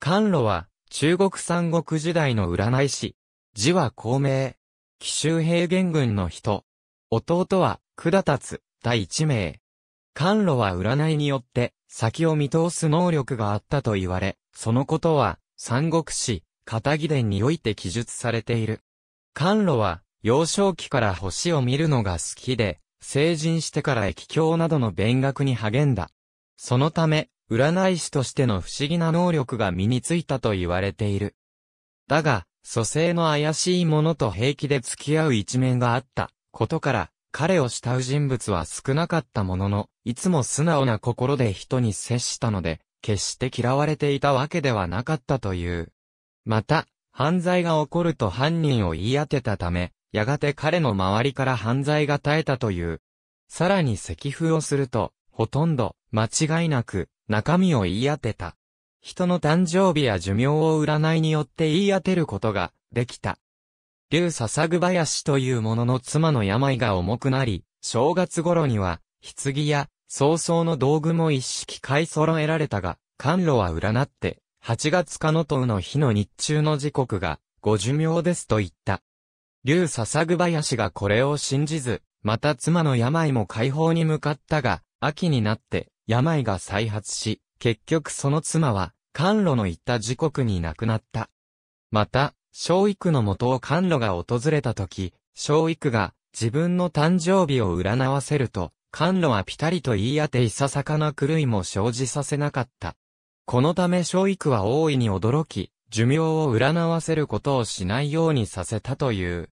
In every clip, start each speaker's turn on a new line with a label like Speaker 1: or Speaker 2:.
Speaker 1: 甘露は、中国三国時代の占い師。字は孔明。紀州平原軍の人。弟は、立達、第一名。甘露は占いによって、先を見通す能力があったと言われ、そのことは、三国史、片木伝において記述されている。甘露は、幼少期から星を見るのが好きで、成人してから液境などの勉学に励んだ。そのため、占い師としての不思議な能力が身についたと言われている。だが、蘇生の怪しいものと平気で付き合う一面があったことから、彼を慕う人物は少なかったものの、いつも素直な心で人に接したので、決して嫌われていたわけではなかったという。また、犯罪が起こると犯人を言い当てたため、やがて彼の周りから犯罪が絶えたという。さらに赤風をすると、ほとんど、間違いなく、中身を言い当てた。人の誕生日や寿命を占いによって言い当てることができた。竜笹ぐ林という者の妻の病が重くなり、正月頃には、棺や、早々の道具も一式買い揃えられたが、甘露は占って、8月かのとうの日の日中の時刻が、ご寿命ですと言った。竜笹ぐ林がこれを信じず、また妻の病も解放に向かったが、秋になって、病が再発し、結局その妻は、甘露の言った時刻に亡くなった。また、小育の元を甘露が訪れた時、小育が自分の誕生日を占わせると、甘露はピタリと言い当ていささかな狂いも生じさせなかった。このため小育は大いに驚き、寿命を占わせることをしないようにさせたという。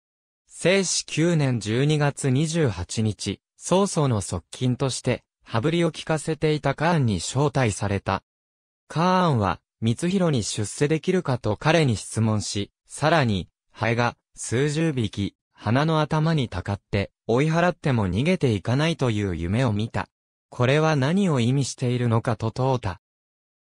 Speaker 1: 生死9年12月28日、曹操の側近として、羽振りを聞かせていたカーンに招待された。カーンは、光弘に出世できるかと彼に質問し、さらに、ハエが、数十匹、花の頭にたかって、追い払っても逃げていかないという夢を見た。これは何を意味しているのかと問うた。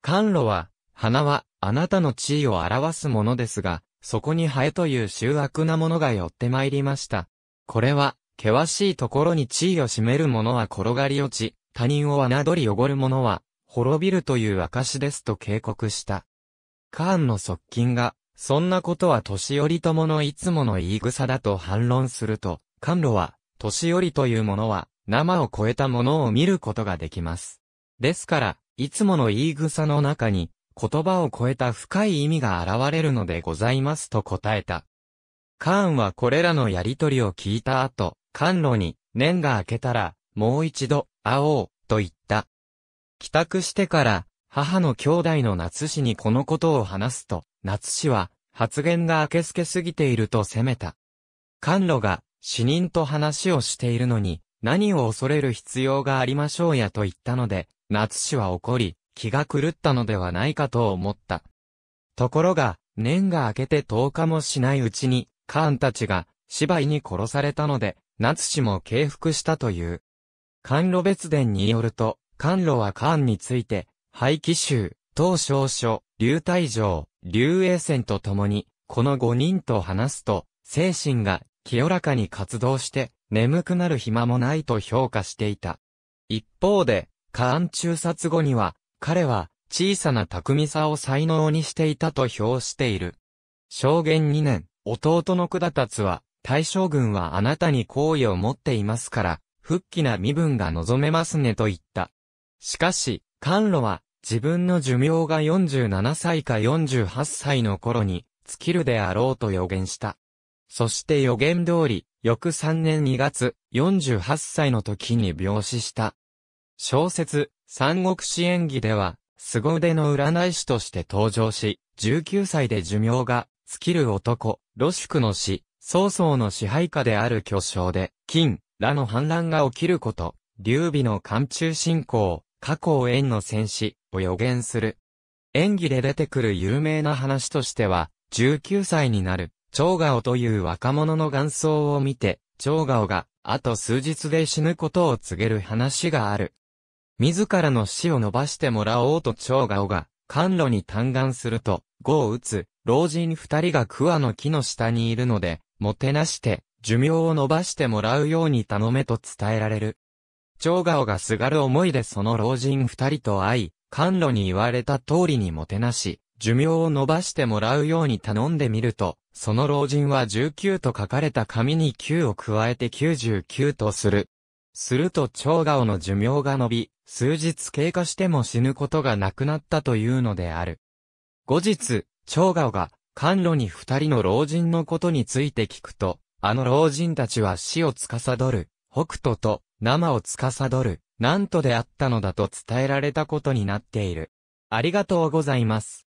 Speaker 1: 甘露は、花は、あなたの地位を表すものですが、そこにハエという醜悪なものが寄って参りました。これは、険しいところに地位を占める者は転がり落ち、他人を侮り汚る者は、滅びるという証ですと警告した。カーンの側近が、そんなことは年寄りとものいつもの言い草だと反論すると、カンロは、年寄りというものは、生を超えたものを見ることができます。ですから、いつもの言い草の中に、言葉を超えた深い意味が現れるのでございますと答えた。カーンはこれらのやりとりを聞いた後、カンロに、年が明けたら、もう一度、会おう、と言った。帰宅してから、母の兄弟の夏氏にこのことを話すと、夏氏は、発言が明けすけすぎていると責めた。甘路が、死人と話をしているのに、何を恐れる必要がありましょうやと言ったので、夏氏は怒り、気が狂ったのではないかと思った。ところが、年が明けて10日もしないうちに、カーンたちが、芝居に殺されたので、夏氏も敬服したという。関路別伝によると、関路は関について、廃棄州、東小所、流退城、流栄戦と共に、この五人と話すと、精神が清らかに活動して、眠くなる暇もないと評価していた。一方で、関中殺後には、彼は小さな巧みさを才能にしていたと評している。証言2年、弟の下達は、大将軍はあなたに好意を持っていますから、復帰な身分が望めますねと言った。しかし、甘路は、自分の寿命が47歳か48歳の頃に、尽きるであろうと予言した。そして予言通り、翌3年2月、48歳の時に病死した。小説、三国志演技では、凄腕の占い師として登場し、19歳で寿命が、尽きる男、露宿の死、曹操の支配下である巨匠で、金、らの反乱が起きること、劉備の漢中信仰、過去を縁の戦死を予言する。演技で出てくる有名な話としては、19歳になる、長顔という若者の眼相を見て、長顔が、あと数日で死ぬことを告げる話がある。自らの死を伸ばしてもらおうと長顔が、甘露に嘆願すると、語を打つ、老人二人が桑の木の下にいるので、もてなして、寿命を伸ばしてもらうように頼めと伝えられる。長顔がすがる思いでその老人二人と会い、甘露に言われた通りにもてなし、寿命を伸ばしてもらうように頼んでみると、その老人は19と書かれた紙に9を加えて99とする。すると長顔の寿命が伸び、数日経過しても死ぬことがなくなったというのである。後日、長顔が、甘露に二人の老人のことについて聞くと、あの老人たちは死を司る、北斗と生を司る、なんとであったのだと伝えられたことになっている。ありがとうございます。